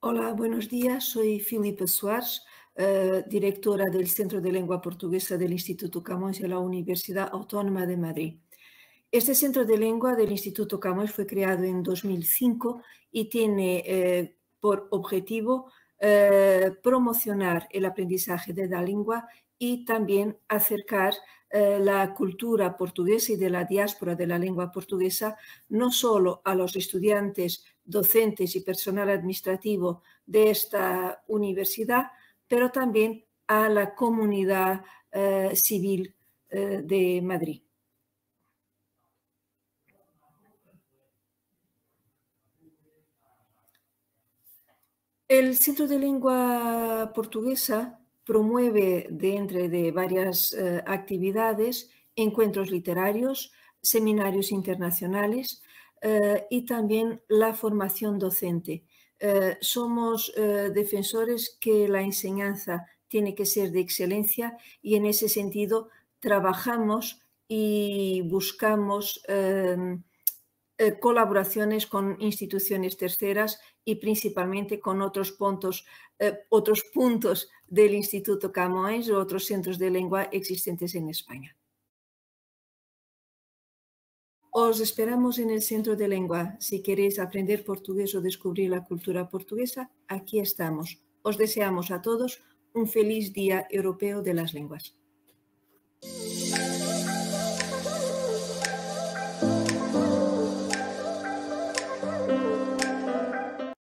Hola, buenos días. Soy Filipe Suárez, eh, directora del Centro de Lengua Portuguesa del Instituto Camões de la Universidad Autónoma de Madrid. Este centro de lengua del Instituto Camões fue creado en 2005 y e tiene eh, por objetivo eh, promocionar el aprendizaje de la lengua y también acercar eh, la cultura portuguesa y de la diáspora de la lengua portuguesa no solo a los estudiantes, docentes y personal administrativo de esta universidad, pero también a la comunidad eh, civil de Madrid. El Centro de Lengua Portuguesa promueve, dentro de varias eh, actividades, encuentros literarios, seminarios internacionales eh, y también la formación docente. Eh, somos defensores que la enseñanza tiene que ser de excelencia y en ese sentido trabajamos y buscamos em, eh, colaboraciones con instituciones terceras y principalmente con otros puntos, eh, otros puntos del Instituto Camões o otros centros de lengua existentes en España. Os esperamos en el Centro de Lengua. Si queréis aprender portugués o descubrir la cultura portuguesa, aquí estamos. Os deseamos a todos un feliz Día Europeo de las Lenguas.